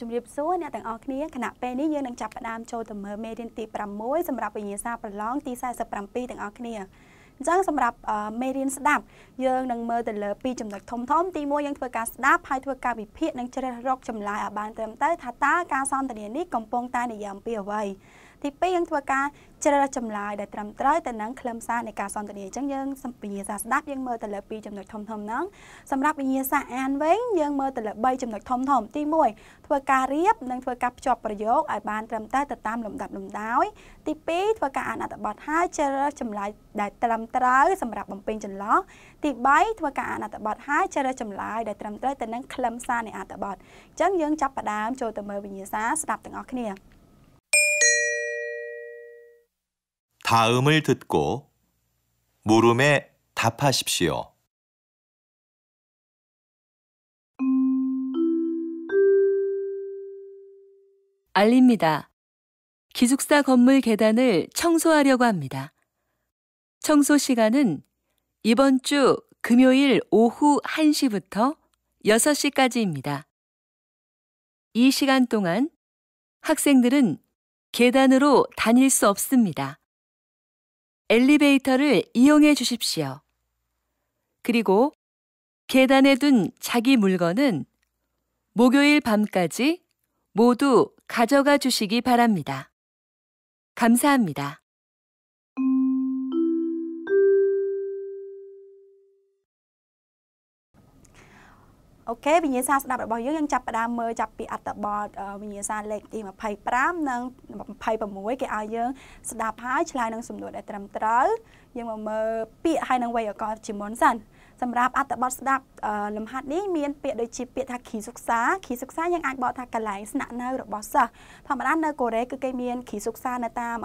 ជម្រាបសួរអ្នកទាំងអស់គ្នាគណៈពេលនេះយើងនឹងចាប់ផ្ដើមចូលទៅមើលមេរៀនទី6សម្រាប់វិញ្ញាសាប្រឡងទី47ទាំងអស់គ្នាអញ្ចឹងសម្រាប់មេរៀនស្ដាប់យើងនឹងមើលទៅលើពីរចំណុចធំធំទី1យើងធ្វើការស្ដាប់ហើយធ្វើការវិភាគនិងជ្រើសរកចម្លើយឲ្យបានត្រឹមត្រូវថាតើការសន្ទនានេះកំពុងតែនិយាយអំពីអ្វីទី2យើងធ្វើការជ្រើសចម្លើយដែលត្រឹមត្រូវទៅនឹងខ្លឹមសារនៃការសន្ទនាអញ្ចឹងយើងសម្ពាសាស្ដាប់យើងមើលទៅលើ2ចំណុចធំធំហ្នឹងសម្រាប់វិញ្ញាសាអានវិញយើងមើលទៅលើ3ចំណុចធំធំទី1ធ្វើការរៀបនិងធ្វើការភ្ជាប់ប្រយោគឲ្យបានត្រឹមត្រូវទៅតាមលំដាប់លំដោយ ទី2ធ្វើការអានអត្ថបទហើយជ្រើសចម្លើយដែលត្រឹមត្រូវសម្រាប់បំពេញចន្លោះទី3ធ្វើការអានអត្ថបទហើយជ្រើសចម្លើយដែលត្រឹមត្រូវទៅនឹងខ្លឹមសារនៃអត្ថបទអញ្ចឹងយើងចាប់ផ្ដើមចូលទៅមើលវិញ្ញាសាស្ដាប់ទាំងអស់គ្នា 다음을 듣고 물음에 답하십시오. 알립니다. 기숙사 건물 계단을 청소하려고 합니다. 청소 시간은 이번 주 금요일 오후 1시부터 6시까지입니다. 이 시간 동안 학생들은 계단으로 다닐 수 없습니다. 엘리베이터를 이용해 주십시오. 그리고 계단에 둔 자기 물건은 목요일 밤까지 모두 가져가 주시기 바랍니다. 감사합니다. អូខេវិញ្ញាសាស្ដាប់របស់យើងយើងចាប់ផ្ដើមមើលចាប់ពីអត្ថបទវិញ្ញាសាលេខទី25និង26គេឲ្យយើង ស្ដាប់ហើយឆ្លើយនឹងសំណួរដែលត្រឹមត្រូវយើងមកមើលពាក្យហើយនឹងវេយ្យាករណ៍ជាមុនសិនសម្រាប់អត្ថបទស្ដាប់លំហាត់នេះមានពាក្យដូចជាពាក្យថាខីសិក្សាខីសិក្សាយើងអាចបកថាកន្លែងស្នាក់នៅរបស់សិស្សធម្មតានៅកូរ៉េគឺគេមានខីសិក្សានៅតាម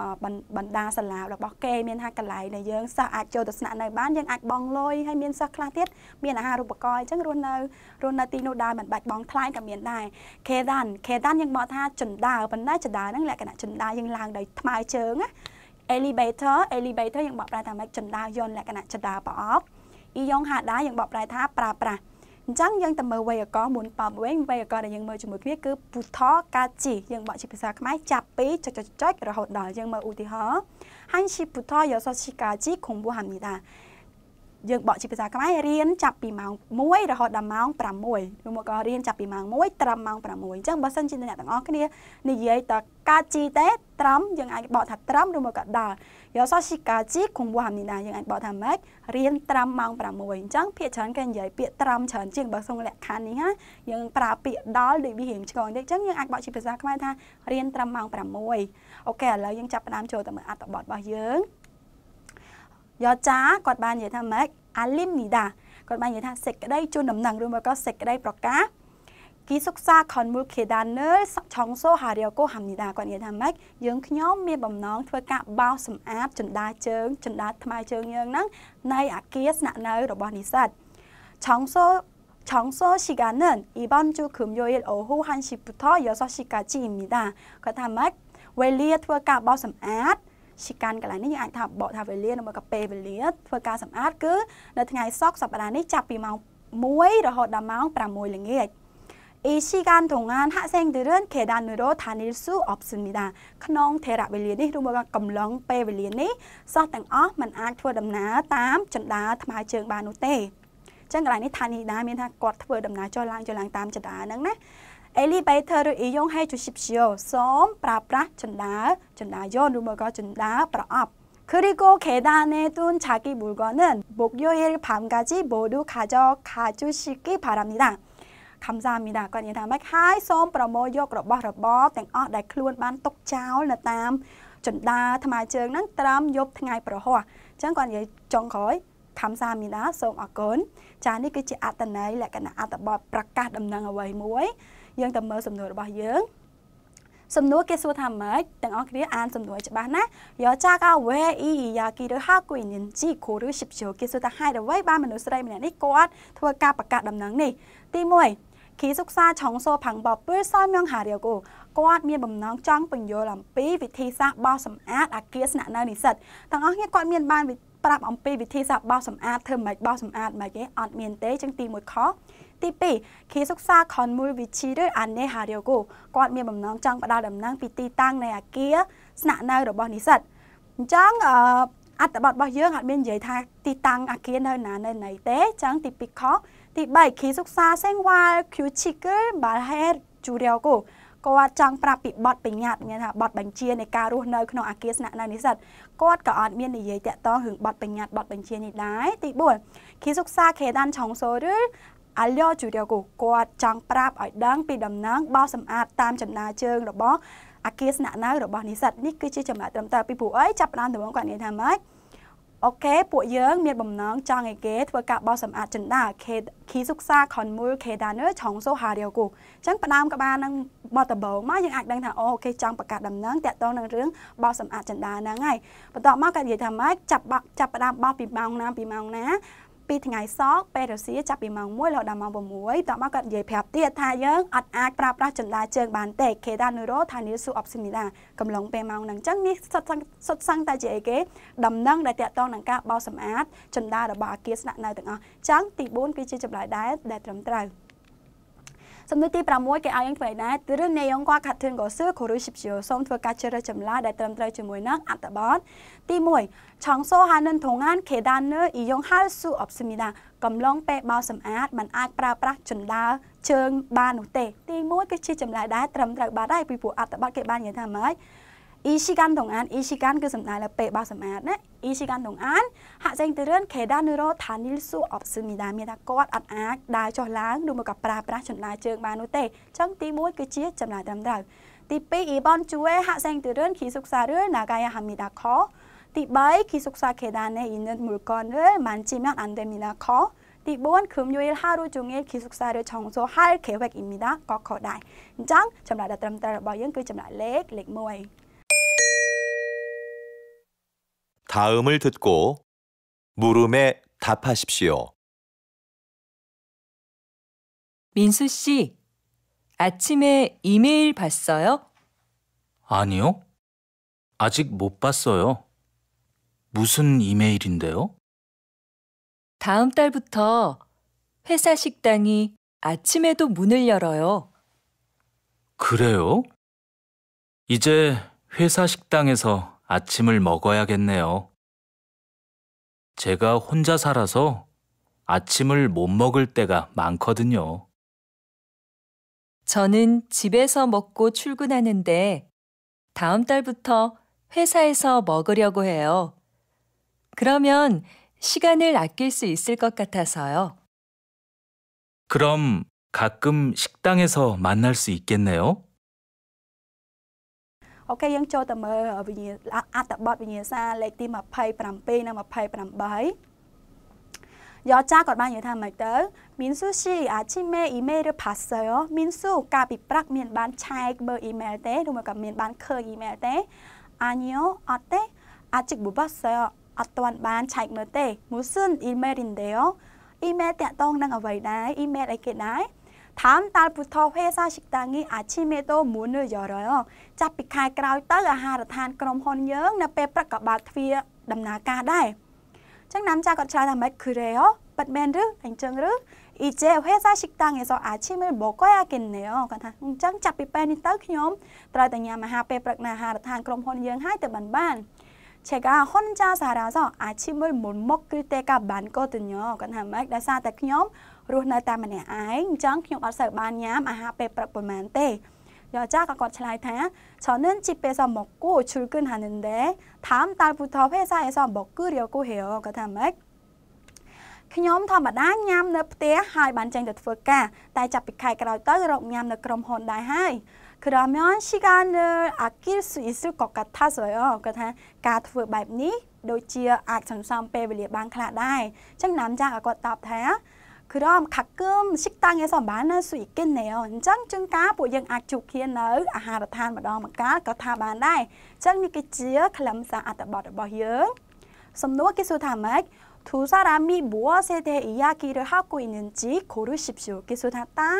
បណ្ដាសាលារបស់គេមានថាកន្លែងដែលយើងសិស្សអាចចូលទៅស្នាក់នៅបានយើងអាចបង់លុយហើយមានសិស្សខ្លះទៀតមានអាហារូបករណ៍អញ្ចឹងរស់នៅរស់នៅទីនោះដែរមិនបាច់បង់ថ្លៃក៏មានដែរខេដានខេដានយើងបកថាចន្ទាប៉ុន្តែចន្ទាហ្នឹងលក្ខណៈចន្ទាយើងឡើងដោយថ្មើរជើងណា elevator elevator យើងបកប្រែថាម៉េចចន្ទាយន្តលក្ខណៈចន្ទាប្រអប់អ៊ីយ៉ងហាដាយើងបកប្រែថាប្រើប្រាស់អញ្ចឹងយើងទៅមើលវេយកមុនប៉មវិញវេយកដែលយើងមើលជាមួយគ្នាគឺពុទ្ធកាជីយើងបកជាភាសាខ្មែរចាប់ពីចុចចុចរហូតដល់យើងមើលឧទាហរណ៍ហាញឈីពុទ្ធយោសោឈីកាជីខុងប៊ូហាំនីដាយើងបកជាភាសាខ្មែររៀនចាប់ពីម៉ោង1រហូតដល់ម៉ោង6ឬមកក៏រៀនចាប់ពីម៉ោង1ត្រឹមម៉ោង6អញ្ចឹងបើសិនជាអ្នកទាំងអស់គ្នានិយាយតកាជីទេត្រឹមយើងអាចបកថាត្រឹមឬមកក៏ដល់យោសសិកាជីគុំវ៉ាមនេះដែរយើងអាចបកថាម៉េចរៀនត្រឹមម៉ោង6អញ្ចឹងភាគច្រើនគេនិយាយពាក្យត្រឹមច្រើនជាងបើសុំលក្ខខណ្ឌនេះណាយើងប្រើពាក្យដល់ដូចវារៀងឆ្កងតិចអញ្ចឹងយើងអាចបកជាភាសាខ្មែរថារៀនត្រឹមម៉ោង6អូខេឥឡូវយើងចាប់ផ្ដើមចូលទៅមើលអត្ថបទរបស់យើងយោចាគាត់បាននិយាយថាម៉េចអាលីមនីដាគាត់បាននិយាយថាសេចក្តីជូនដំណឹងឬមកក៏សេចក្តីប្រកាសគីសុកសាខនមូលខេដានឺឆុងសូហារីកូហាំនីដាគាត់និយាយថាម៉េចយើងខ្ញុំមានបំណងធ្វើការបោសសម្អាតចន្ទាជើងចន្ទាថ្មៃជើងយើងហ្នឹងនៃអាគារស្នាក់នៅរបស់និស្សិតឆុងសូ청소시간은이번주금요일오후1시부터6시까지입니다គាត់ថាម៉េចវេលាធ្វើការបោសសម្អាតឈីកាន់កន្លែងនេះយើងអាចថាបកថាវេលានៅមកកាពេលវេលាធ្វើការសម្អាតគឺនៅថ្ងៃសុក្រសប្តាហ៍នេះចាប់ពីម៉ោង1រហូតដល់ម៉ោង6ល្ងាចអ៊ីស៊ីកានទងានហាក់សេងទិរឿនខេដាននូរ៉ូថានីលស៊ូអបស៊ុនីដាក្នុងថេរវេលានេះរួមមកកំឡុងពេលវេលានេះសោះទាំងអស់มันអាចធ្វើដំណើរតាមចន្ទាថ្មើរជើងបាននោះទេចឹងកន្លែងនេះថានីដាមានថាគាត់ធ្វើដំណើរចុះឡើងចុះឡើងតាមចន្ទាហ្នឹងណា elevator ឬ이용해주십시 오. សូមប្រើប្រាស់ជណ្ដើរជណ្ដើរយន្តឬមកក៏ជណ្ដើរប្រអប់그리고계단에둔자기물건은목요일밤까지모두가져가주시기바랍니 다. 감사합니 다. គាត់និយាយថាម៉េចហើយសូមប្រមូលយករបស់របរទាំងអស់ដែលខ្លួនបានទុកចោលនៅតាមចន្ទាថ្មើរជើងហ្នឹងត្រឹមយប់ថ្ងៃប្រហោះអញ្ចឹងគាត់និយាយចុងក្រោយខំសាមីដាសូមអរគុណចានេះគឺជាអត្តន័យលក្ខណៈអត្តបទប្រកាសដំណឹងអ្វីមួយយើងទៅមើលសំណួររបស់យើងសំណួរគេសួរថាម៉េចទាំងអស់គ្នាអាន សំណួរច្បាស់ណាយោចាកាវេអ៊ីយ៉ាគីឬហាគូនិនជីគូឬឈិបជូគេសួរថាហេតុអ្វីបានមនុស្សស្រីម្នាក់នេះគាត់ធ្វើការប្រកាសដំណឹងនេះទី1គីសុកសាឆុងសូផាំងបបពឺសោមយងហារាវគូគាត់ មានបំណងចង់បញ្យល់អំពី វិធីសាស្ត្របោសសម្អាតអាគារស្នាក់នៅនិស្សិតទាំងអស់គ្នាគាត់មានបានប្រាប់អំពីវិធីសាស្ត្របោសសម្អាតធ្វើម៉េចបោសសម្អាតម៉េចគេអត់មានទេចឹងទី1ខទី2ខៀវសិក្សាខនមូលវិជីឬអានេហារីយូគាត់មានបំណងចង់ផ្ដល់ដំណឹងពីទីតាំងនៃអាគារស្នាក់នៅរបស់និស្សិតអញ្ចឹងអត្ថបទរបស់យើងអត់មាននិយាយថាទីតាំងអាគារនៅណានៅណីទេអញ្ចឹងទី2ខទី3ខៀវសិក្សាសេងវ៉ាលឃ្យូឈីកឺបាល់ហេជូរីយូគាត់ចង់ប្រាប់ពីបទបញ្ញត្តិមានថាបទបញ្ជានៃការរស់នៅក្នុងអាគារស្នាក់នៅនិស្សិតគាត់ក៏អត់មាននិយាយតាក់ទងរឿងបទបញ្ញត្តិបទបញ្ជានេះដែរទី4គីសុកសាខេដានឆុងសូឬ알려주려고គាត់ចង់ប្រាប់ឲ្យដឹងពីដំណឹងបោសសម្អាតតាមចំណាជើងរបស់អាគារស្នាក់នៅរបស់និស្សិតនេះគឺជាចំណាក់ត្រឹមត្រូវពីពួកអីចាប់ផ្ដើមដំបូងគាត់និយាយថាម៉េចអូខេពួកយើងមានបំណងចង់ឲ្យគេធ្វើការបោសសម្អាតចិនដាខីសុក្សាខនមូលខេដានឺឆងសូហារាវគូអញ្ចឹងផ្ដើមក្បាលនឹងបត់ដបងមកយើងអាចដឹងថាអូគេចង់ប្រកាសដំណឹងតាក់ទងនឹងរឿងបោសសម្អាតចិនដាហ្នឹងហើយបន្ទាប់មកក៏និយាយថាម៉េចចាប់បាក់ចាប់ផ្ដើមបោសពីម៉ោងណាពីម៉ោងណាពីថ្ងៃសោកពេលរសៀលចាប់ពីម៉ោង1រហូតដល់ម៉ោង6តោះមកគាត់និយាយប្រាប់ទៀតថាយើងអត់អាចប្រើប្រាស់ចន្លាជើងបានទេខេតានូរ៉ូថានីស៊ូអបស៊ីមីដាកំឡុងពេលម៉ោងហ្នឹងអញ្ចឹងនេះសុទ្ធសុទ្ធសឹងតែជាអីគេដំណឹងដែលតកតងនឹងការបោសសម្អាតចន្លារបស់អគារស្នាក់នៅទាំងអស់អញ្ចឹងទី4គឺជាចម្លើយដែរដែលត្រឹមត្រូវសំណួរទី6គេឲ្យយើងធ្វើឯណាទិរឿងនាយងគាត់ខាត់ធឿនកោសឺគូរុសិបជាសូមធ្វើការជ្រើសចម្លើយដែលត្រឹមត្រូវជាមួយនឹងអត្ថបទទី1ឆងសូហានិនធងានខេដាននឺអ៊ីយងហៅស៊ូអបសមីដាកំឡុងពេលបោសម្អាតมันអាចប្រើប្រាស់ចន្លើជើងបាននោះទេ ទី1គឺជាចម្លើយដែរត្រឹមត្រូវបាទហើយពីព្រោះអត្ថបទគេបាននិយាយថាម៉េចអ៊ីស៊ីកាន់ធងានអ៊ីស៊ីកាន់គឺសំដៅលើពេលបោសម្អាតណា이시간동안학생들은계단으로다닐수없습니 다. មានថាគាត់អត់អាចដើរចុះឡើងឬមកក៏ប្រើប្រាស់ចន្លាជើងបាននោះទេអញ្ចឹងទី1គឺជាចម្លើយត្រឹមត្រូវទី2이번주에학생들은기숙사를나가야합니 다. 커. ទី3기숙사계단에있는물건을만지면안됩니 다. 커. 띠본금요일하루종일기숙사를청소할계획입니 다. 거커다 이. 인 정? 점라다트럼따버연그점라 렉, 렉모아 이. 다음을 듣고 물음에 답하십시오. 민수 씨, 아침에 이메일 봤어요? 아니요. 아직 못 봤어요. 무슨 이메일인데요? 다음 달부터 회사 식당이 아침에도 문을 열어요. 그래요? 이제 회사 식당에서 아침을 먹어야겠네요. 제가 혼자 살아서 아침을 못 먹을 때가 많거든요. 저는 집에서 먹고 출근하는데 다음 달부터 회사에서 먹으려고 해요. 그러면 시간을 아낄 수 있을 것 같아서요. 그럼 가끔 식당에서 만날 수 있겠네요? អូខេយើងចូលទៅមើលវិញ្ញាអត្ថបទវិញ្ញាសាលេខទី27និង28여자것만유탄말들민수씨아침에이메일을봤어요민수까비브락면반차익버이메일때그러면까면반커이메일때아니요어때아직못봤어요어떤반차익머때무슨이메일인데요이메일តាក់ទងនឹងអ្វីដែរអ៊ីមែលអីគេដែរ다음달부터회사식당이아침에도문을열어 요. ចាប់ពីខែក្រោយទៅអាហារដ្ឋានក្រុមហ៊ុនយើងនៅពេលព្រឹកក៏បើកទ្វារដំណើរការដែរអញ្ចឹងណាំចាគាត់ឆ្លើយថាម៉េចគឺរេហ៎ប៉ិតមែនឬអញ្ចឹងឬអ៊ីជេ회사식당에서아침을먹어야겠네요គាត់ថាអញ្ចឹងចាប់ពីពេលនេះទៅខ្ញុំត្រូវតែញ៉ាំអាហារពេលព្រឹកនៅអាហារដ្ឋានក្រុមហ៊ុនយើងហើយទៅបានបាន제가혼자살아서아침을못먹을때가많거든 요. 그러니까막나사다그냥រស់នៅតែម្នាក់ឯងអញ្ចឹងខ្ញុំអត់សូវបានញ៉ាំអាហារពេលព្រឹកប៉ុន្មានទេយោចាក៏គាត់ឆ្លើយថា저는집에서먹고출근하는데다음달부터회사에서먹으려고해 요. 그다음에ខ្ញុំធម្មតាញ៉ាំនៅផ្ទះហើយបានចេញទៅធ្វើការតែចាប់ពីខែក្រោយទៅរកញ៉ាំនៅក្រុមហ៊ុនដែរហើយក្រមយន시간을아낄수있을것같아서요គាត់ថាការធ្វើបែបនេះដូចជាអាចសន្សំពេលវេលាបានខ្លះដែរអញ្ចឹងណាមចាស់ក៏គាត់តបថា그럼가끔식당에서만날수있겠네 요. អញ្ចឹងជួនកាលពួកយើងអាចជួបគ្នានៅអាហារដ្ឋានម្ដងម្កាលក៏ថាបានដែរអញ្ចឹងនេះគឺជាខ្លឹមសារអត្ថបទរបស់យើងសំណួរគេសួរថាម៉េច두사람이무엇에대해이야기를하고있는지고르십시오គេសួរថាតើ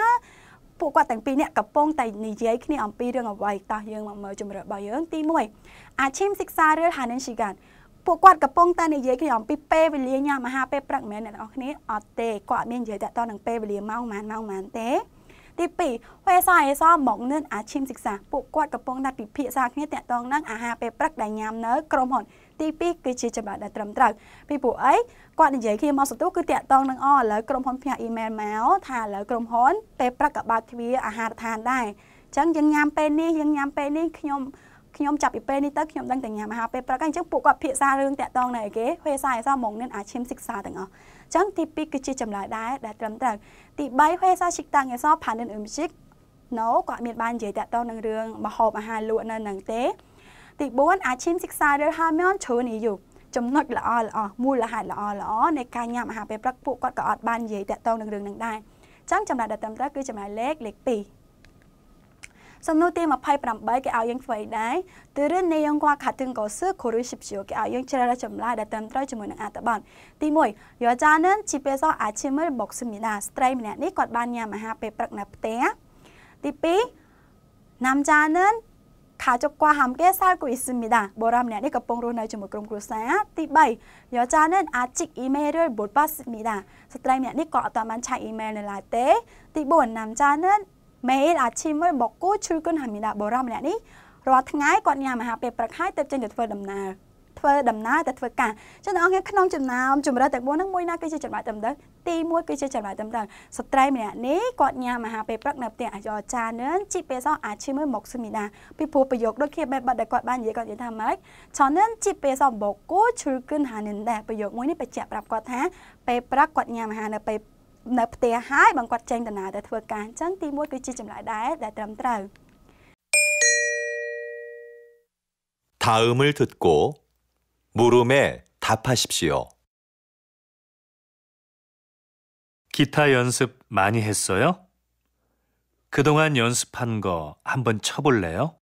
ពួកគាត់ទាំងពីរនាក់កំពុងតែនិយាយគ្នាអំពីរឿងអ្វីតោះយើងមកមើលជំរឿរបស់យើងទី1អាឈីមសិក្សារឿងហានិនស៊ីកានពួកគាត់កំពុងតែនិយាយគ្នាអំពីពេលវេលាញ៉ាំអាហារពេលព្រឹកមែនអ្នកនរគ្នាអត់ទេគាត់មាននិយាយតាក់ទងនឹងពេលវេលាម៉ោងម៉ានម៉ោងម៉ានទេទី2វេសាអេសមកនឹងអាឈីមសិក្សាពួកគាត់កំពុងតែពិភាក្សាគ្នាតាក់ទងនឹងអាហារពេលព្រឹកដែលញ៉ាំនៅក្រុមហ៊ុនទី2គឺជាចំណុចដែលត្រឹមត្រូវពីពួកអីគាត់និយាយគ្នាមកសន្ទុះគឺតាក់ទងនឹងអឥឡូវក្រុមហ៊ុនផ្ញើអ៊ីមែលមកថាឥឡូវក្រុមហ៊ុនពេលព្រឹកក៏បើកទ្វារអាហារដ្ឋានដែរអញ្ចឹងយើងញ៉ាំពេលនេះយើងញ៉ាំពេលនេះខ្ញុំខ្ញុំចាប់ពីពេលនេះទៅខ្ញុំដឹងតែញ៉ាំអាហារពេលព្រឹកអញ្ចឹងពួកគាត់ភាសារឿងតាក់ទងនៅឯគេភាសាឯសោះហ្មងនឹងអាឈិមសិក្សាទាំងអស់អញ្ចឹងទី2គឺជាចម្លើយដែរដែលត្រឹមត្រូវទី3ភាសាឈិកតាំងឯសោផានិនអ៊ឹមឈិកណូគាត់មានបាននិយាយតាក់ទងនឹងរឿងមហូបអាហារលក់នៅនឹងទេទី4អាឈិមសិក្សារឿងហាមនជ្រូនីយុចំណុចល្អល្អមូលហេតុល្អល្អនៃការញ៉ាំអាហារពេលព្រឹកពួកគាត់ក៏អត់បាននិយាយតាក់ទងនឹងរឿងនឹងដែរអញ្ចឹងចម្លើយដែលត្រឹមត្រូវគឺចម្លើយលេខលេខ2សំណួរទី28គេឲ្យយើងធ្វើអីដែរទិរិននៃយើងគាត់ខាត់ទាំងកោសឺគូរីស៊ីបជាគេឲ្យយើងជ្រើសរើសចម្លើយដែលត្រឹមត្រូវជាមួយនឹងអត្ថបទទី1យោចានិនជីពេសអាឈីមឺបុកសមីដាស្ត្រីម្នាក់នេះគាត់បានញ៉ាំអាហារពេលព្រឹកនៅផ្ទះទី2ណាំចានិនខាចុកគួហាំគេសាលគូអ៊ីស៊ីមីដាបូរ៉ាម្នាក់នេះកំពុងរស់នៅជាមួយក្រុមគ្រួសារទី3យោចានិនអាចជីកអ៊ីមែលឬបុតប៉ាស៊ីមីដាស្ត្រីម្នាក់នេះក៏អត់បានឆែកអ៊ីមែលនៅឡើយទេទី4ណាំចានិន매일아침을먹고출근합니 다. 보라ម្នាក់នេះរាល់ថ្ងៃគាត់ញ៉ាំអាហារពេលព្រឹកហើយទើបចេញទៅធ្វើដំណើរធ្វើដំណើរទៅធ្វើការចឹងអ្នកនាងក្នុងចំណោមជំរើសទាំង4ហ្នឹងមួយណាគឺជាចំណោមតម្រូវទី1គឺជាចំណោមតម្រូវស្ត្រីម្នាក់នេះគាត់ញ៉ាំអាហារពេលព្រឹកនៅផ្ទះអាយ៉ចានឿនជីពេលសោះអាចឈីមួយមកស្មីដាពីព្រោះប្រយោគដូចគ្នាបែបបាត់ដែលគាត់បាននិយាយគាត់និយាយថាម៉េចឆនឿនជីពេលសោះបកគូឈឺគិនហានិនដែរប្រយោគមួយនេះបញ្ជាក់ប្រាប់គាត់ថាពេលព្រឹកគាត់ញ៉ាំអាហារនៅពេលនៅផ្ទះហើយបងគាត់ចេញដំណើរទៅធ្វើការអញ្ចឹងទីមួយគឺជាចម្លើយដែរដែលត្រឹមត្រ 다음을 듣고 물음에 답하십시오. 기타 연습 많이 했어요? 그동안 연습한 거 한번 쳐볼래요?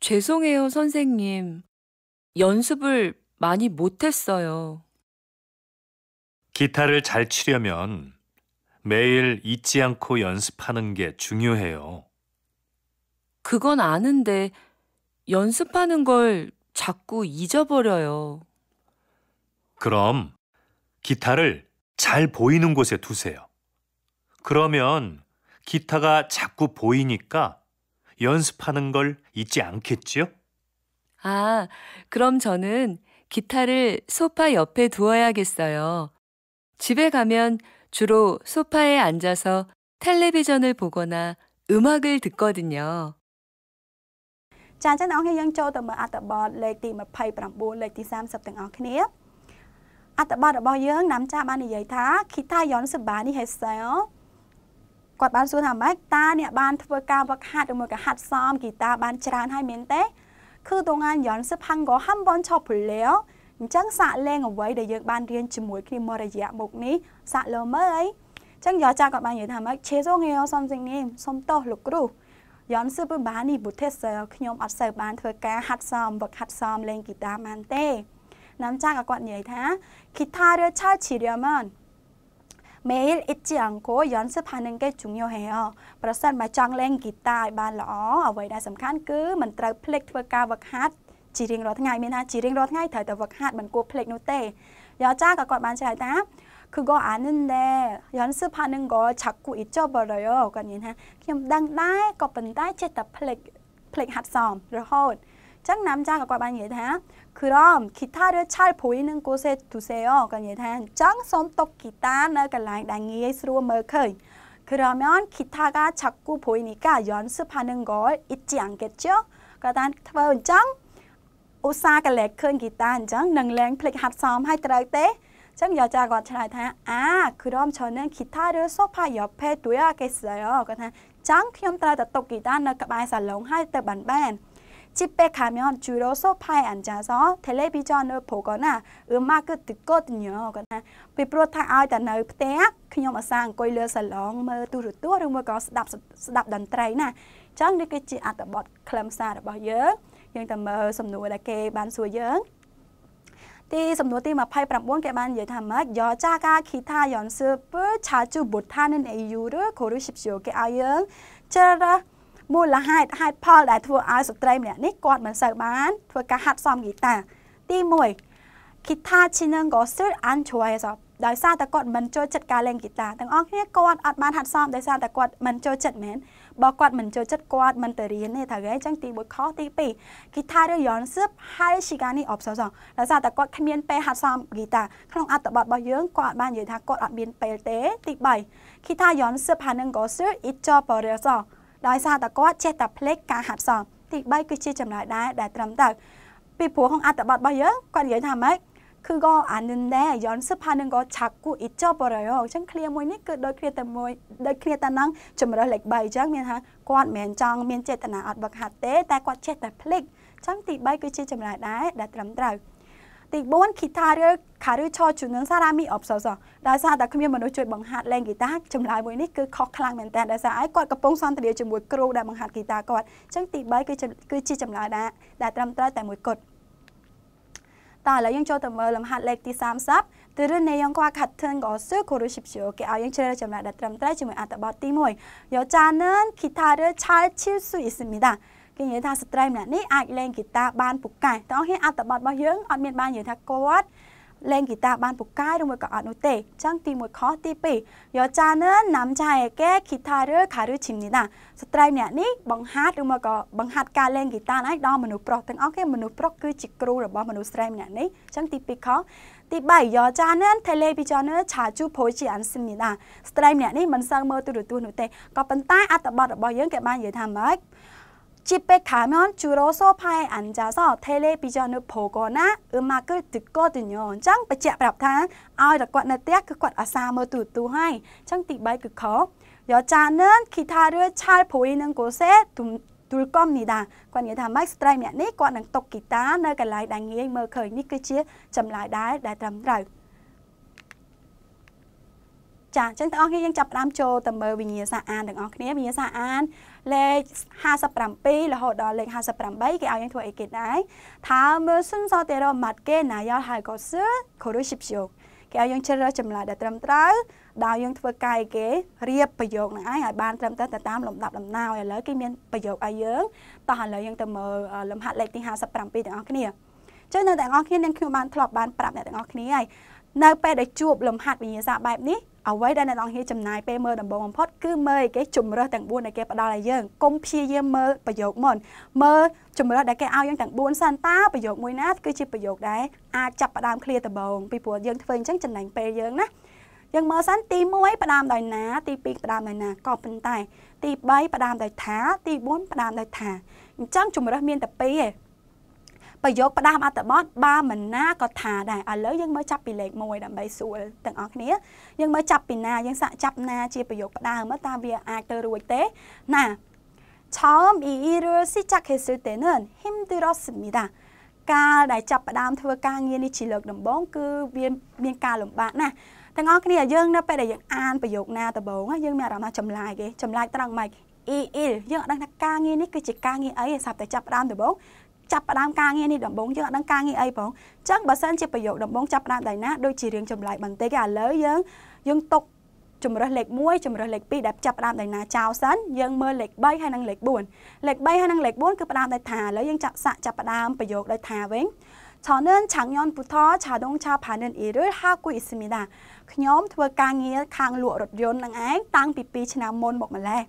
죄송해요, 선생님. 연습을 많이 못했어요. 기타를 잘 치려면 매일 잊지 않고 연습하는 게 중요해요. 그건 아는데 연습하는 걸 자꾸 잊어버려요. 그럼 기타를 잘 보이는 곳에 두세요. 그러면 기타가 자꾸 보이니까 연습하는 걸 잊지 않겠지요? 아, 그럼 저는 기타를 소파 옆에 두어야겠어요. 집에가면주로소파에앉아서텔레비전을보거나음악을듣거든 요. ចាអញ្ចឹងអ្នកនរយើងចូលទៅមើលអត្ថបទលេខទី29លេខទី30ទាំងអស់គ្នាអត្ថបទរបស់យើងនាំចាបាននិយាយថាគីតាយ៉នសបានីហេសែលគាត់បានសួរថាម៉េចតាអ្នកបានធ្វើការវឹកហាត់ឬមួយក៏ហាត់សមគីតាបានច្រើនហើយមែនទេគឺតងងานយ៉នសផាំងកហាំបនឆប់ព្រលាវអញ្ចឹងសាកលេងអ្វីដែលយើងបានរៀនជាមួយគ្នាមករយៈមុខនេះសាកលើមើលអីអញ្ចឹងយោចាគាត់បាននិយាយថាម៉េចឆេសូងេយោ something name សុំទោសលោកគ្រូយ៉នសឺបបាននេះបុទេសខ្ញុំអត់សូវបានធ្វើការហាត់សមវឹកហាត់សមលេងហ្គីតាបានទេណាំចាក៏គាត់និយាយថាគីថារឆាឈីរមនមេលអ៊ីជាអង្គយ៉នសឺផានឹងគេជំញហេអប្រសិនបើចង់លេងហ្គីតាឲ្យបានល្អអ្វីដែលសំខាន់គឺមិនត្រូវភ្លេចធ្វើការវឹកហាត់ជារៀងរាល់ថ្ងៃមានថាជារៀងរាល់ថ្ងៃត្រូវតែវឹកហាត់មិនគួរភ្លេចនោះទេយោចាក៏គាត់បានឆ្លើយថាគឺក៏អានិនដែរយន់សឹបហានឹងក៏ឆាក់គូអ៊ីចបរយោគាត់និយាយថាខ្ញុំដឹងដែរក៏ប៉ុន្តែចិត្តតែភ្លេចភ្លេចហាត់សមរហូតចឹងណាមចាក៏គាត់បាននិយាយថាคือรอมกีตาร์เรือชายผุยนึงกูเซตุเซอกันยังทันจังสมตกกีตาร์เนอกันลายดังงี้สรัวเมอเคยคือรอมย้อนกีตาร์ก็ชักกูผุยนี่ก็ย้อนสืบพันหนึ่งก้อยอิจยังเกจเจ้าก็ตานเทวจังឧស្សាហ៍កលែកឃើញហ្គីតាអញ្ចឹងនឹងលេងភ្លេចហាត់សមឲ្យត្រូវទេចឹងយោចាគាត់ឆ្លើយថាអាក្រុមឆនឹងគីតាឬសូផាយោភេទួយកេសយោគាត់ថាចឹងខ្ញុំត្រូវតែទុកគីតានៅក្បែរសាឡុងឲ្យទៅបានបានជីពេខាម yon juro so phai an ja so television នៅព្រោះក៏ណាអឺមកគឺទីកតញោក៏ណាពីព្រោះថាឲ្យតែនៅផ្ទះខ្ញុំអាសាអង្គុយលើសាឡុងមើលទូរទស្សន៍ឬមួយក៏ស្ដាប់ស្ដាប់តន្ត្រីណាចឹងនេះគឺជាអត្ថបទខ្លឹមសាររបស់យើងយើងតែមើលសំណួរដែលគេបានសួរយើងទីសំណួរទី29គេបាននិយាយថាម៉េចយោចាកាគីថាយ៉នសឺពឺឆាជូបុថានិនអេយូរខូរូស៊ីបជូគេឲ្យយើងជ្រើសរើសមូលហេតុហេតុផលដែលធ្វើឲ្យស្ត្រីម្នាក់នេះគាត់មិនសូវបានធ្វើការហាត់សមហ្គីតា ទី1គីថាឈីនឹងក៏សឺអានជួយសោដោយសារតែគាត់មិនចូលចិត្តការលេងហ្គីតាទាំងអស់គ្នាគាត់អត់បានហាត់សមដោយសារតែគាត់មិនចូលចិត្តមែនបើគាត់មិនចូលចិត្តគាត់មិនទៅរៀនទេត្រូវហើយអញ្ចឹងទី1ខុសទី2ហ្គីតារបស់យ៉នសឹបហើយឈីកានីអបសសដោយសារតែគាត់គ្មានពេលហាត់សមហ្គីតាក្នុងអត្ថបទរបស់យើងគាត់បាននិយាយថាគាត់អត់មានពេលទេទី3ហ្គីតាយ៉នសឹបហើយនឹងកោសឺអ៊ីចបរសដោយសារតែគាត់ចេះតែភ្លេចការហាត់សមទី3គឺជាចំណុចដែរដែលត្រឹមត្រូវពីព្រោះក្នុងអត្ថបទរបស់យើងគាត់និយាយថាម៉េច그거아는데연습하는거자꾸잊어버려 요. 전 clear មួយនេះគឺដូច clear តែមួយដូច clear តែនឹងជំរើសលេខ3អញ្ចឹងមានថាគាត់មិនចង់មានចេតនាអត់វឹកហាត់ទេតែគាត់ចេះតែភ្លេចអញ្ចឹងទី3គឺជាចម្លើយដែរដែលត្រឹមត្រូវទី4គីតាឬខារឺឈរជំនឹងសារ៉ាមីអបសសដោយសារតែគ្មានមនុស្សជួយបង្ហាត់លេងគីតាចម្លើយមួយនេះគឺខុសខ្លាំងមែនតើដោយសារឯងគាត់កំពុងសន្ទនាជាមួយគ្រូដែលបង្ហាត់គីតាគាត់អញ្ចឹងទី3គឺគឺជាចម្លើយដែរដែលត្រឹមត្រូវតែមួយគត់តោះឥឡូវយើងចូលទៅមើលលំហាត់លេខទី30ទិរិនេយងកខាត់ថនក៏សឺគូរូស៊ីបជូគេឲ្យយើងជ្រើសចំណាក់ដែលត្រឹមត្រូវជាមួយអត្ថបទទី1យោចាននគីតារឆាលឈីស៊ូអ៊ីសមីដាគេនិយាយថាស្ត្រីម្នាក់នេះអាចលេងហ្គីតាបានពូកែតោះហ៊ានអត្ថបទរបស់យើងអត់មានបាននិយាយថាគាត់លេងហ្គីតាបានពូកែឬមួយក៏អត់នោះទេចឹងទី1ខុសទី2យោចានណាំចាយកែគីតាឬខាឬឈីមនេះណាស្ត្រីម្នាក់នេះបង្ហាត់ឬមកក៏បង្ហាត់ការលេងហ្គីតាឲ្យដល់មនុស្សប្រុសទាំងអស់គេមនុស្សប្រុសគឺជាគ្រូរបស់មនុស្សស្រីម្នាក់នេះចឹងទី2ខុសទី3យោចានថេលេវិជនឆាជូភោជាអានស៊ីមនេះណាស្ត្រីម្នាក់នេះមិនសឹងមើលទូរទស្សន៍នោះទេក៏ប៉ុន្តែអត្ថបទរបស់យើងគេបាននិយាយថាម៉េច집에가면주로소파에앉아서텔레비전을보거나음악을듣거든 요. អញ្ចឹងបញ្ជាក់ប្រាប់ថាឲ្យតែគាត់នៅផ្ទះគឺគាត់អាសាមើលទូរទស្សន៍ហើយអញ្ចឹងទី3គឺខយោចាននគិថារឿឆាលព្រួយនឹងកោសេទូលកុំនេះដែរគាត់និយាយថាម៉េចស្ត្រីម្នាក់នេះគាត់នឹងຕົកគីតានៅកន្លែងដែលងាយមើលឃើញនេះគឺជាចម្លើយដែរដែលត្រឹមត្រូវចាអញ្ចឹងបងប្អូនយើងចាប់ផ្ដើមចូលទៅមើលវិញ្ញាសាអានទាំងអស់គ្នាវិញ្ញាសាអានលេខ57រហូតដល់លេខ58គេឲ្យយើងធ្វើអីគេដែរថាមើលសុនសតេរម៉ាត់គេណាយោហើយកោសឺខូរូស៊ីបជូគេឲ្យយើងជ្រើសរើសចម្លើយដែលត្រឹមត្រូវដោយយើងធ្វើកាយគេរៀបប្រយោគនឹងឯងឲ្យបានត្រឹមត្រូវទៅតាមលំដាប់លំដោយឥឡូវគេមានប្រយោគឲ្យយើងតោះឥឡូវយើងទៅមើលលំហាត់លេខទី57ទាំងអស់គ្នាចឹងនៅទាំងអស់គ្នានឹងខ្ញុំបានធ្លាប់បានប្រាប់អ្នកទាំងអស់គ្នាហើយនៅពេលដែលជួបលំហាត់វិញ្ញាសាបែបនេះអ្វីដែលអ្នកនរគ្នាចំណាយពេលមើលដំបូងបំផុតគឺមើលគេជំរើសទាំង4ដែលគេផ្ដល់ឲ្យយើងកុំព្យាយាមមើលប្រយោគមុនមើលជំរើសដែលគេឲ្យយើងទាំង4សិនតាប្រយោគមួយណាគឺជាប្រយោគដែលអាចចាប់ផ្ដើមឃ្លាដំបូងពីព្រោះយើងធ្វើអញ្ចឹងចំណាយពេលយើងណាយើងមើលសិនទី1ផ្ដើមដោយណាទី2ផ្ដើមដោយណាក៏ប៉ុន្តែទី3ផ្ដើមដោយថាទី4ផ្ដើមដោយថាអញ្ចឹងជំរើសមានតែ2ឯងប្រយោគផ្ដាំអត្ថបទបើមិនណាក៏ថាដែរឥឡូវយើងមើលចាប់ពីលេខ1ដើម្បីស្រួលទាំងអស់គ្នាយើងមើលចាប់ពីណាយើងសាក់ចាប់ណាជាប្រយោគផ្ដាំមើលតើវាអាចទៅរួចទេណា처음이일을시작했을때는힘들었습니다កាលដែលចាប់ផ្ដើមធ្វើការងារនេះជាលើកដំបូងគឺវាមានការលំបាកណាស់ទាំងអស់គ្នាយើងនៅពេលដែលយើងអានប្រយោគណាដំបូងយើងមានអារម្មណ៍ថាចម្លែកគេចម្លែកត្រង់ម៉េចអ៊ីអ៊ីយើងអត់ដឹងថាការងារនេះគឺជាការងារអីហើយសាប់តែចាប់ផ្ដើមដំបូងចាប់ផ្ដើមការងារនេះដំបូងយើងអត់ដឹងការងារអីផងអញ្ចឹងបើសិនជាប្រយោគដំបូងចាប់ផ្ដើមដៃណាដូចជារៀងចម្លែកបន្តិចឥឡូវយើងយើងຕົកជំរើសលេខ1ជំរើសលេខ2ដែលចាប់ផ្ដើមដោយណាចោលសិនយើងមើលលេខ3ហើយនិងលេខ4លេខ3ហើយនិងលេខ4គឺផ្ដើមដោយថាឥឡូវយើងចាក់សាក់ចាប់ផ្ដើមប្រយោគដោយថាវិញ저는작년부터자동차파는일을하고있습니다ខ្ញុំធ្វើការងារខាងលក់រថយន្តនឹងឯងតាំងពី2ឆ្នាំមុនមកម្ល៉េះ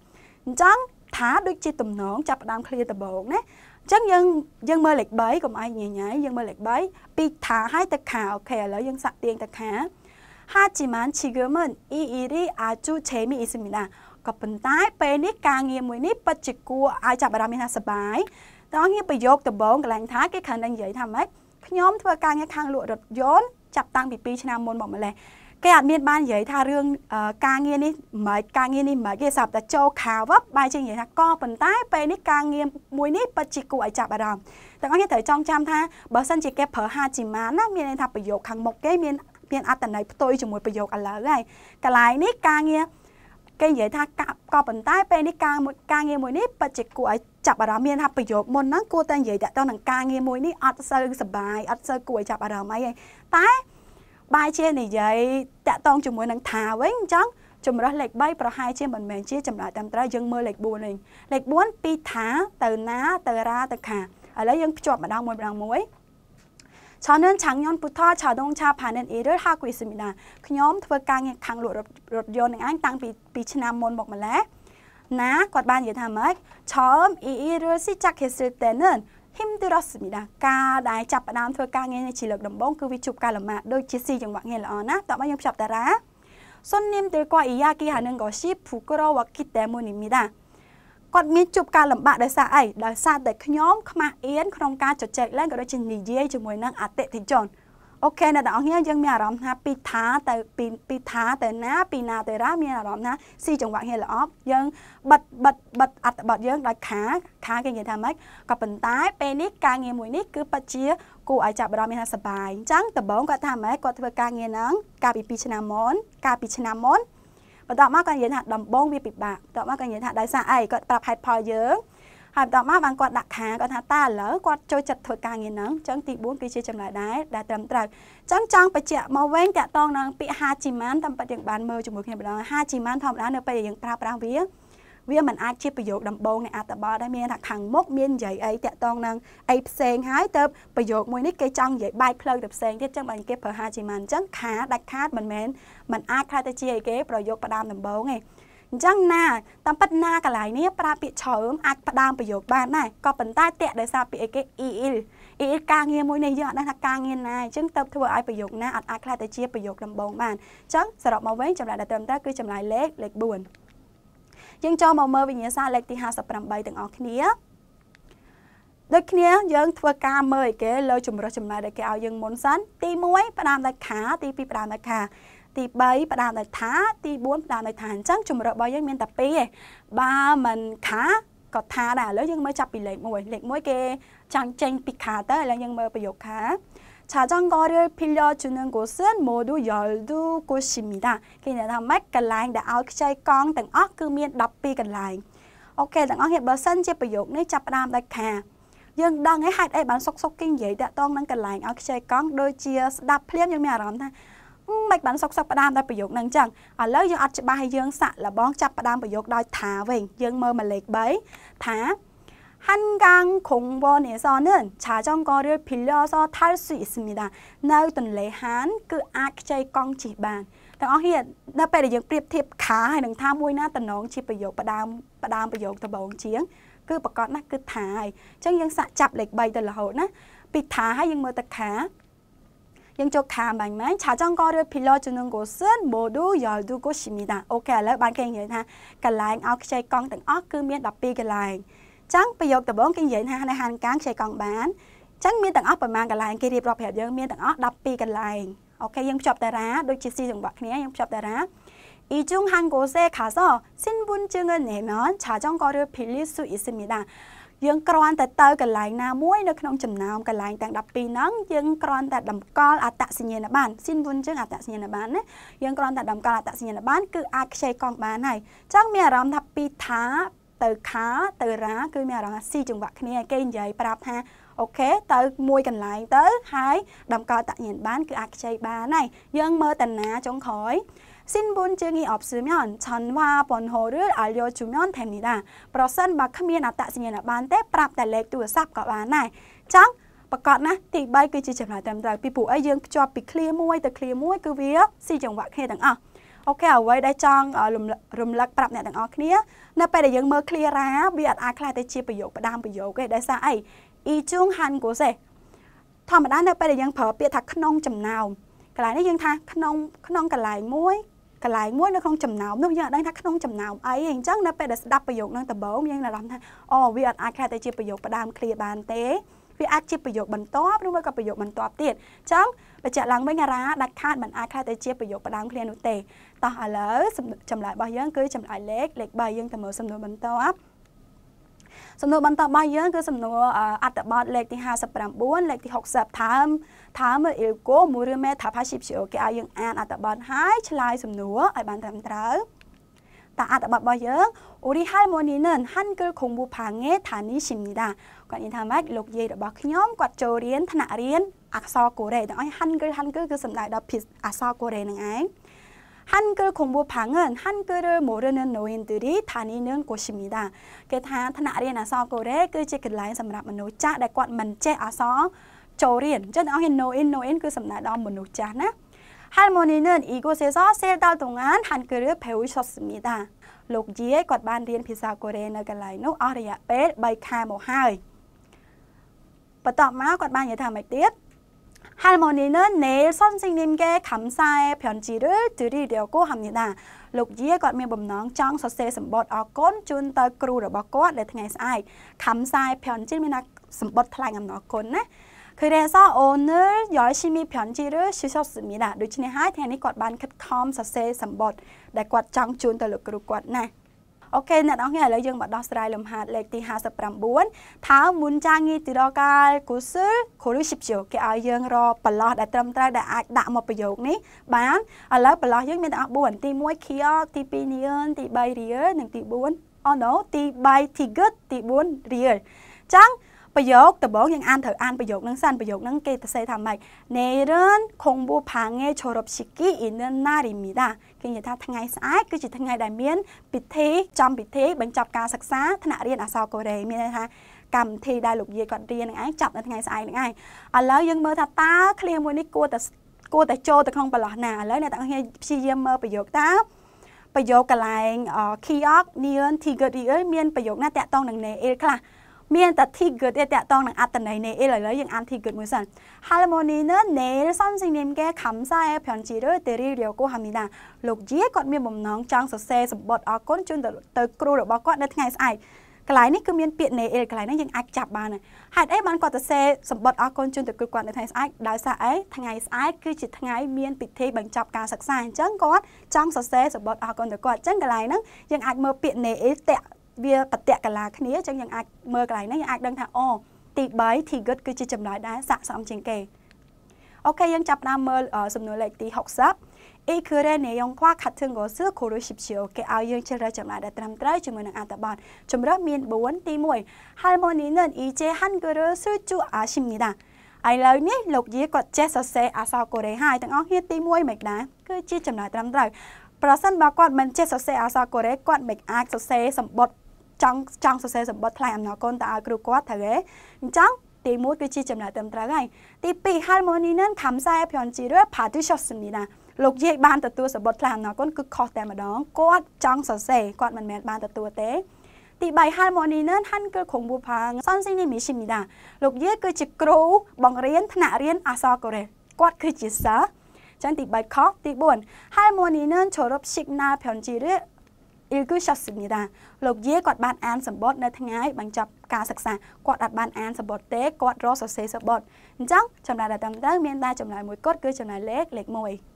អញ្ចឹងថាដូចជាតំណងចាប់ផ្ដើមឃ្លាដំបូងណាអញ្ចឹងយើងយើងមើលលេខ3កុំអាយញញ៉ៃយើងមើលលេខ3ពីថាឲ្យទៅខាអូខេឥឡូវយើងសាក់ទៀងទៅខាហាជីម៉ានឈីហ្គមនអ៊ីអ៊ីរីអាចូឆេមីអ៊ីសមីណាក៏ប៉ុន្តែពេលនេះការងារមួយនេះពិតជាគួរឲ្យចាប់អារម្មណ៍ថាសប្បាយតោះងារប្រយោគដំបូងកន្លែងថាគេខណ្ឌនឹងនិយាយថាម៉េចខ្ញុំធ្វើការងារខាងលក់រថយន្តចាប់តាំងពី2ឆ្នាំមុនមកម្លេះគេអត់មានបាននិយាយថារឿងការងារនេះមិនការងារនេះមិនគេស្រាប់តែចូលខាវបែរជានិយាយថាក៏ប៉ុន្តែពេលនេះការងារមួយនេះពិតជាគួរឲ្យចាប់អារម្មណ៍ទាំងអស់គ្នាត្រូវចងចាំថាបើសិនជាគេប្រើ Hajima ណាមានន័យថាប្រយោគខាងមុខគេមានមានអត្តន័យផ្ទុយជាមួយប្រយោគឥឡូវហើយកន្លែងនេះការងារគេនិយាយថាក៏ប៉ុន្តែពេលនេះការការងារមួយនេះពិតជាគួរឲ្យចាប់អារម្មណ៍មានថាប្រយោគមុនហ្នឹងគួរតែនិយាយតាក់ទងនឹងការងារមួយនេះអត់សូវសុបាយអត់សូវគួរឲ្យចាប់អារម្មណ៍អីទេតែបែរជានិយាយតាក់តងជាមួយនឹងថាវិញអញ្ចឹងចម្រើសលេខ3ប្រហែលជាមិនមែនជាចម្លើយតាមត្រូវយើងមើលលេខ4វិញលេខ4ពីថាទៅណាទៅរាទៅខាឥឡូវយើងភ្ជាប់ម្ដងមួយម្ដងមួយឆននឆាងញ៉ុនពុទ្ធឆាដងឆាផានិនអ៊ីរហាគីសមីដាខ្ញុំធ្វើការងារខាងលក់រថយន្តនឹងអញតាំងពីពីឆ្នាំមុនមកម្ល៉េះណាគាត់បាននិយាយថាម៉េចឆមអ៊ីអ៊ីរស៊ីចាក់ហេសឺតេនិន힘들었습니 다. ការដែលចាប់ផ្ដើមធ្វើការងារនេះជាលើកដំបូងគឺវាជួបការលំបាកដូចជាស៊ីចង្វាក់ងារល្អណាស់តោះបើយើងភ្ជាប់តារាសុននាមទៅគាត់អ៊ីយ៉ាគីហានឹងក៏ស៊ីភូក្រវកិតតែមួយនេះមីតាគាត់មានជួបការលំបាកដោយសារអីដោយសារតែខ្ញុំខ្មាស់អៀនក្នុងការជជែកឡើងក៏ដូចជានិយាយជាមួយនឹងអតិថិជនអូខេអ្នកទាំងអស់គ្នាយើងមានអារម្មណ៍ថាពីថាទៅពីពីថាទៅណា ពីណាទៅរាមានអារម្មណ៍ថាស៊ីចង្វាក់ហេល្អប់យើងបិទបិទបិទអត្ថបទយើងដោយខាខាគេនិយាយថាម៉េចក៏ប៉ុន្តែពេលនេះការងារមួយនេះគឺពិតជាគួរឲ្យចាប់អារម្មណ៍មានថាសប្បាយអញ្ចឹងដំបូងគាត់ថាម៉េចគាត់ធ្វើការងារហ្នឹងកាលពី2ឆ្នាំមុនកាលពីឆ្នាំមុនបន្ទាប់មកគាត់និយាយថាដំបូងវាពិបាកបន្ទាប់មកគាត់និយាយថាដោយសារអីគាត់ប្រាប់ហេតុផលយើងហើយបន្តមកបានគាត់ដាក់ថាគាត់ថាតើឥឡូវគាត់ចូលចិត្តធ្វើការងារហ្នឹងអញ្ចឹងទី4គឺជាចម្លើយដែរដែលត្រឹមត្រូវអញ្ចឹងចង់បញ្ជាក់មកវិញតកតងនឹងពាក្យហាជីម៉ានតាមពិតយើងបានមើលជាមួយគ្នាម្ដងហាជីម៉ានធម្មតានៅពេលដែលយើងប្រើប្រាស់វា វាមិនអាចជាប្រយោគដំបូងនៃអត្ថបទដែលមានថាខាងមុខមាននិយាយអីតាក់ទងនឹងអីផ្សេងហើយទៅប្រយោគមួយនេះគេចង់និយាយបែកផ្លូវទៅផ្សេងទៀតចឹងបើគេប្រើហាជីម៉ានចឹងខាដាច់ខាតមិនមែនមិនអាចខ្លះទៅជាអីគេប្រយោគផ្ដាមដំបូងទេអញ្ចឹងណាតាមពិតណាកន្លែងនេះប្រើពាក្យច្រើនអាចផ្ដើមប្រយោគបានដែរក៏ប៉ុន្តែតេដោយសារពាក្យអីគេអ៊ីអ៊ីលអ៊ីអ៊ីលការងារមួយនេះយើងអត់ដឹងថាការងារណាអញ្ចឹងទៅធ្វើឲ្យប្រយោគណាអត់អាចខ្លះទៅជាប្រយោគដំបូងបានអញ្ចឹងសរុបមកវិញចម្លើយដែលត្រឹមត្រូវគឺចម្លើយលេខលេខ4យើងចូលមកមើលវិញ្ញាសាលេខទី58ទាំងអស់គ្នាដូចគ្នាយើងធ្វើការមើលឯគេលើជំរើសចំណាយដែលគេឲ្យយើងមុនសិនទី1ផ្ដើមដាច់ខាទី2ផ្ដើមដាច់ខាទី3ផ្ដើមដោយថាទី4ផ្ដើមដោយថាអញ្ចឹងជំរឿរបស់យើងមានតែ2ឯងបើមិនខាក៏ថាដែរឥឡូវយើងមើលចាប់ពីលេខ1លេខ1គេចង់ចេញពីខាទៅឥឡូវយើងមើលប្រយោគខា자전거를빌려주는곳은모두12곳입니 다. 그냥다음에갈라잉다아웃 chơi con tầng ốc cứ miên đọc pi 갈라 잉. Ok tầng ốc hiện bờ sân chia biểu dụng này chập đam đại khả. Dương đang ấy hạt ấy bán sốc sốc kinh dễ đã tông năng កន្លែង out chơi con đôi chia đập phliam dương mi aram tha មិនបានសុកសុកផ្ដាមដល់ប្រយោគនឹងអញ្ចឹងឥឡូវយើងអត់ច្បាស់ហើយយើងសាក់លបងចាប់ផ្ដាមប្រយោគដោយថាវិញយើងមើលមកលេខ3ថា한강공원에서는자전거를빌려서탈수있습니다នៅទន្លេហានគឺអាចខ្ចីកង់ជិះបានទាំងអស់គ្នានៅពេលដែលយើងប្រៀបធៀបខាហើយនឹងថាមួយណាតំណងជាប្រយោគផ្ដាមផ្ដាមប្រយោគដំបូងជាងគឺប្រកាសណាគឺថាហើយអញ្ចឹងយើងសាក់ចាប់លេខ3ទៅរហូតណាពីថាហើយយើងមើលទៅខា양쪽다만만자전거를빌려주는곳은모두12곳입니 다. 오케 이, ឥឡូវបានគេនិយាយថាកន្លែងឲ្យខ្ចីកង់ទាំងអស់គឺមាន12កន្លែងអញ្ចឹងប្រយោគដំបូងគេនិយាយថានៅហានកាងខ្ចីកង់បានអញ្ចឹងមានទាំងអស់ប្រមាណកន្លែងគេរៀបរាប់ប្រាប់យើងមានទាំងអស់12កន្លែងអូខេយើងភ្ជាប់តារាដូចជាស៊ីចង្វាក់គ្នាយើងភ្ជាប់តារា이중한곳에가서신분증을내면자전거를빌릴수있습니다យើងគ្រាន់តែទៅកន្លែងណាមួយនៅក្នុងចំណោមកន្លែងទាំង12ហ្នឹងយើងគ្រាន់តែតម្កល់អត្តសញ្ញាណប័ណ្ណស៊ីនវុនជាងអត្តសញ្ញាណប័ណ្ណណាយើងគ្រាន់តែតម្កល់អត្តសញ្ញាណប័ណ្ណគឺអាចខ្ចីកង់បានហើយអញ្ចឹងមានអារម្មណ៍ថាពីថាទៅខាទៅរា គឺមានអារម្មណ៍ថាស៊ីចង្វាក់គ្នាគេនិយាយប្រាប់ថាអូខេទៅមួយកន្លែងទៅ ហើយដំកល់តញ្ញានបានគឺអាចខ្ចីបានហើយយើងមើលតាណាចុងក្រោយសិនបុនជើងីអបស៊ឺមយនឆាន់វ៉ាប៉ុនហូរឺអាលយោជុំយនថែមនេះដែរប្រសិនបើគ្មានអត្តសញ្ញាណប័ណ្ណទេប្រាប់តែលេខទូរស័ព្ទក៏បានដែរចឹងប្រកាសណាទី3គឺជាចម្លើយត្រឹមត្រូវពីព្រោះអីយើងភ្ជាប់ពី clear មួយទៅ clear មួយគឺវាស៊ីចង្វាក់គ្នាទាំងអស់អូខេអ្វីដែលចង់រំលឹកប្រាប់អ្នកទាំងអស់គ្នានៅពេលដែលយើងមើល clear រាវាអត់អាចខ្លាចទៅជាប្រយោគផ្ដាំប្រយោគទេដោយសារអី이중한곳에ធម្មតានៅពេលដែលយើងប្រើពាក្យថាក្នុងចំណោមកន្លែងនេះយើងថាក្នុងក្នុងកន្លែងមួយកន្លែងមួយនៅក្នុងចំណោមនោះយើងអត់ដឹងថាក្នុងចំណោមអីអញ្ចឹងនៅពេលដែលស្ដាប់ប្រយោគនឹងដំបូងយើងអារម្មណ៍ថាអូវាអត់អាចខែតែជាប្រយោគផ្ដើមឃ្លាបានទេវាអាចជាប្រយោគបន្ទាប់ឬក៏ប្រយោគបន្ទាប់ទៀតអញ្ចឹងបញ្ជាក់ឡើងវិញអារ៉ាដាច់ខាតមិនអាចខែតែជាប្រយោគផ្ដើមឃ្លានោះទេតោះឥឡូវចម្លើយរបស់យើងគឺចម្លើយលេខលេខ3យើងទៅមើលសំណួរបន្ទាប់សំណួរបន្តរបស់យើងគឺសំណួរអត្ថបទលេខទី59លេខទី60ថើមថើមអ៊ីលកូមួយរឿងមេថាផាស៊ីបជាគេឲ្យយើងអានអត្ថបទហើយឆ្លើយសំណួរឲ្យបានត្រឹមត្រូវតាអត្ថបទរបស់យើងអូរីហាល់ម៉ូនីនិនហាន់គឺខុងវូផាងេថានីស៊ីមនីដាគាត់និយាយថាម៉េចលោកយាយរបស់ខ្ញុំគាត់ចូលរៀនថ្នាក់រៀនអក្សរកូរ៉េទាំងអស់ហាន់គឺហាន់គឺគឺសំដៅដល់ភាសាអក្សរកូរ៉េនឹងឯង한글공부방은한글을모르는노인들이다니는곳입니 다. គេថាថ្នាក់រៀនអក្សរកូរ៉េគឺជាកន្លែងសម្រាប់មនុស្សចាស់ដែលគាត់មិនចេះអក្សរចូលរៀនអញ្ចឹងអ្នកនរ Noin Noin គឺសំដៅដល់មនុស្សចាស់ណា할머니는이곳에서세달동안한글을배우셨습니 다. លោកយាយគាត់បានរៀនភាសាកូរ៉េនៅកន្លែងនោះអស់រយៈពេល3ខែមកហើយបន្ទាប់មកគាត់បាននិយាយថាម៉េចទៀត할머니는내일선생님께감사의편지를드리려고합니 다. លោកយាយគាត់មានបំណងចង់សរសេរសម្បត្តិអរគុណជូនទៅគ្រូរបស់គាត់នៅថ្ងៃស្អែក감사의편지មានសម្បត្តិថ្លែងអំណរគុណណា그래서오늘열심히편지를쓰셨습니 다. ដូច្នេះហើយថ្ងៃនេះគាត់បានខិតខំសរសេរសម្បត្តិដែលគាត់ចង់ជូនទៅលោកគ្រូគាត់ណា។អូខេអ្នកនរគ្នាឥឡូវយើងមកដោះស្រាយលំហាត់លេខទី59ថាមុនចាងីទីរកាលគូស៊ឺគូរីស៊ីបជូគេឲ្យយើងរកប្រឡោះដែលត្រឹមត្រូវដែលអាចដាក់មកប្រយោគនេះ បានឥឡូវប្រឡោះយើងមានទាំងអស់4ទី1 kill ទី2 neon ទី3 real និងទី4 ono ទី3 ticket ទី4 real អញ្ចឹងប្រយោគដំបងយើងអានត្រូវអានប្រយោគហ្នឹងសិនប្រយោគហ្នឹងគេទៅសេថាម៉េចណេរិនខុងប៊ូផាងេឈរប់ឈីគីអ៊ីនណារីមីដាគេនិយាយថាថ្ងៃស្អែកគឺជាថ្ងៃដែលមាន ពិធីចំពិធីបញ្ចប់ការសិក្សាថ្នាក់រៀនអក្សរកូរ៉េមានន័យថាកម្មវិធីដែលលោកយាយគាត់រៀននឹងឯងចាប់នៅថ្ងៃស្អែកនឹងឯងឥឡូវយើងមើលថាតើឃ្លាមួយនេះគួរតែគួរតែចូលទៅក្នុងប្រឡោះណាឥឡូវអ្នកទាំងអស់គ្នាព្យាយាមមើលប្រយោគតើប្រយោគកន្លែង kiosk neon tiger មានប្រយោគណាតាក់ទងនឹង nail ខ្លះមានតែ ठी good ទេតកតងនឹងអត្តន័យនេះឥឡូវយើងអាន ठी good មួយសិន harmony នឹងនេលសំសិញគេខំសាយប្រាំជីរើទេរីរាវគូហាមីណាលោកជាគាត់មានបំណងចង់សរសេរសម្បត្តិអរគុណជូនទៅគ្រូរបស់គាត់នៅថ្ងៃស្អែកកន្លែងនេះគឺមានពាក្យ nail កន្លែងនេះយើងអាចចាប់បានហេតុអីបានគាត់ទៅសេសម្បត្តិអរគុណជូនទៅគ្រូគាត់នៅថ្ងៃស្អែកដោយសារអីថ្ងៃស្អែកគឺជាថ្ងៃមានពិធីបញ្ចប់ការសិក្សាអញ្ចឹងគាត់ចង់សរសេរសម្បត្តិអរគុណទៅគាត់អញ្ចឹងកន្លែងហ្នឹងយើងអាចមើលពាក្យ nail តាក់វាប្រតិកលាគ្នាអញ្ចឹងយើងអាចមើលកន្លែងនេះយើងអាចដឹងថាអូទី3 Tigot គឺជាចំណោយដែលស័ក្តិសមជាងគេអូខេយើងចាប់ផ្ដើមមើលសំណួរលេខទី60អ៊ីគឺរ៉េនេយ៉ងខ្វាខាត់ធឹងកោសឺគូរូស៊ីបឈីអូគេឲ្យយើងជ្រើសរើសចំណាយដែលត្រឹមត្រូវជាមួយនឹងអត្ថបទជម្រើសមាន4ទី1 Harmony 는 EJ 한글을쓸줄아십니다ឥឡូវនេះលោកយាគាត់ចេះសរសេរអក្សរកូរ៉េហើយទាំងអស់គ្នាទី1មិនដែរគឺជាចំណាយត្រឹមត្រូវប្រសិនបើគាត់មិនចេះសរសេរអក្សរកូរ៉េគាត់មិនអាចសរសេរសម្បត្តិចង់ចង់សរសេរសម្បត្តិថ្លែងអំណរគុណទៅឲ្យគ្រូគាត់ត្រូវទេអញ្ចឹងទី1គឺជាចំណាយត្រឹមត្រូវហើយទី2 harmony នឹងខំសែភ័ន្តជីរឿផាទីសសនីណាលោកយាយបានទទួលសម្បត្តិថ្លែងអំណរគុណគឺខុសតែម្ដងគាត់ចង់សរសេរគាត់មិនមែនបានទទួលទេទី3 harmony នឹងហាន់គឺក្រុងវូផាងសនស៊ីនីមីឈីមីដាលោកយាយគឺជាគ្រូ បង្រៀនថ្នាក់រៀនអក្សរកូរ៉េគាត់គឺជាសិស្សចឹងទី3ខុសទី4 harmony នឹងចូលរົບ signal ភ័ន្តជីរឿ읽으셨습니다លោកយាយគាត់បានអានសម្បត្តិនៅថ្ងៃបញ្ចប់ការសិក្សាគាត់អាចបានអានសម្បត្តិទេគាត់រកសរសេរសម្បត្តិអញ្ចឹងចម្លើយដែលត្រឹមត្រូវមានតែចម្លើយមួយគត់គឺចម្លើយលេខលេខ1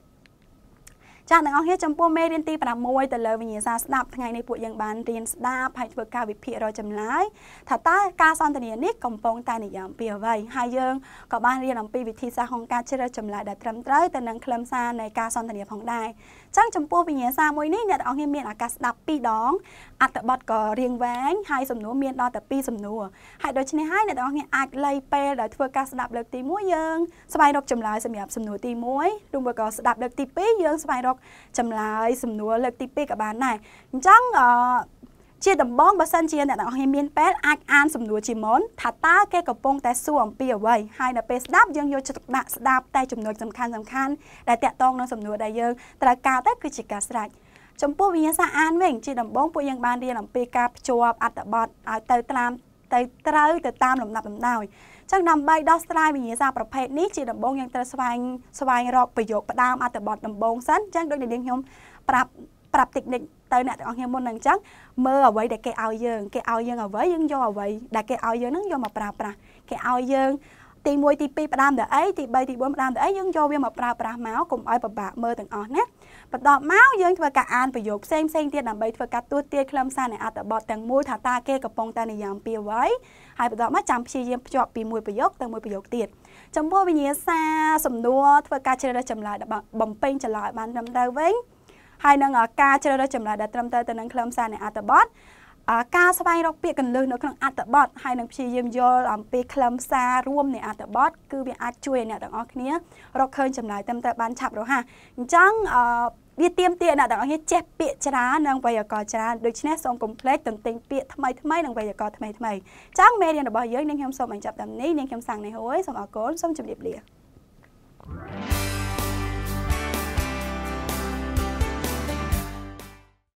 ចាស់ទាំងអស់គ្នាចំពោះមេរៀនទី6ទៅលើវិញ្ញាសាស្ដាប់ថ្ងៃនេះពួកយើងបានរៀនស្ដាប់ហើយធ្វើការវិភាគរកចម្លើយថាតើការសន្ទនានេះកំពុងតែនិយាយពីអ្វីហើយយើងក៏បានរៀនអំពីវិធីសាស្ត្រក្នុងការជ្រើសចម្លើយដែលត្រឹមត្រូវទៅនឹងខ្លឹមសារនៃការសន្ទនាផងដែរចឹងចំពោះវិញ្ញាសាមួយនេះអ្នកទាំងអស់គ្នាមានឱកាសស្ដាប់2ដងអត្ថបទក៏រៀងវែងហើយសំណួរមានដល់តែ2សំណួរហើយដូច្នេះហើយអ្នកទាំងអស់គ្នាអាចលៃពេលដោយធ្វើការស្ដាប់លើកទី1យើងស្វែងរកចម្លើយសម្រាប់សំណួរទី1ឬក៏ស្ដាប់លើកទី2យើងស្វែងរកកចម្លើយសំណួរលើកទី2ក៏បានដែរអញ្ចឹងអឺជាដំបងបើសិនជាអ្នកទាំងអស់គ្នាមានពេលអាចអានសំណួរជាមុនថាតើគេកំពុងតែសួរអំពីអ្វីហើយនៅពេលស្ដាប់យើងយកចិត្តទុកដាក់ស្ដាប់តែចំណុចសំខាន់សំខាន់ដែលតាក់ទងនឹងសំណួរដែលយើងត្រូវការទៅគឺជាការស្រាច់ចំពោះវិញ្ញាសាអានវិញជាដំបងពួកយើងបានរៀនអំពីការភ្ជាប់អត្ថបទឲ្យទៅតាមទៅត្រូវទៅតាមលំដាប់លំដោយចឹងដើម្បីដោះស្រាយវិញ្ញាសាប្រភេទនេះជាដំបូងយើងត្រូវស្វែងស្វែងរកប្រយោគផ្ដើមអត្ថបទដំបូងសិនចឹងដូចដែលខ្ញុំប្រាប់ប្រាប់តិចនិចទៅអ្នកទាំងអស់គ្នាមុននឹងចឹងមើលអ្វីដែលគេឲ្យយើង គេឲ្យយើងអ្វីយើងយកអ្វីដែលគេឲ្យយើងនឹងយកមកប្រើប្រាស់គេឲ្យយើងទី1ទី2ផ្ដាំទៅអីទី3ទី4ផ្ដាំទៅអីយើងយកវាមកប្រើប្រាស់មកកុំឲ្យពិបាកមើលទាំងអស់ណាបន្ទាប់មកយើងធ្វើការអានប្រយោគផ្សេងផ្សេងទៀតដើម្បីធ្វើការទួតទាយខ្លឹមសារនៃអត្ថបទទាំងមូលថាតើគេកំពុងតែនិយាយពីអ្វីហើយបន្ទាប់មកចាំព្យាយាមភ្ជាប់ពីមួយប្រយោគទៅមួយប្រយោគទៀតចំពោះវិញ្ញាសាសំណួរធ្វើការជ្រើសរើសចម្លើយបំពេញចម្លើយបានត្រឹមត្រូវវិញហើយនឹងការជ្រើសរើសចម្លើយដែលត្រឹមត្រូវទៅនឹងខ្លឹមសារនៃអត្ថបទការស្វែងរកពាក្យកន្លឹះនៅក្នុងអត្ថបទហើយនឹងព្យាយាមយល់អំពីខ្លឹមសាររួមនៃអត្ថបទគឺវាអាចជួយអ្នកទាំងអស់គ្នារកឃើញចម្លើយត្រឹមត្រូវបានឆាប់រហ័សអញ្ចឹងអឺវាទៀមទាអ្នកទាំងអស់គ្នាចេះពាក្យច្រើននិងវេយ្យាករណ៍ច្រើនដូច្នេះសូមកុំភ្លេចទន្ទិញពាក្យថ្មីថ្មីនិងវេយ្យាករណ៍ថ្មីថ្មីអញ្ចឹងមេរៀនរបស់យើងនាងខ្ញុំសូមបញ្ចប់តាមនេះនាងខ្ញុំសាំងនេះហើយសូមអរគុណសូមជម្រាបលា thank you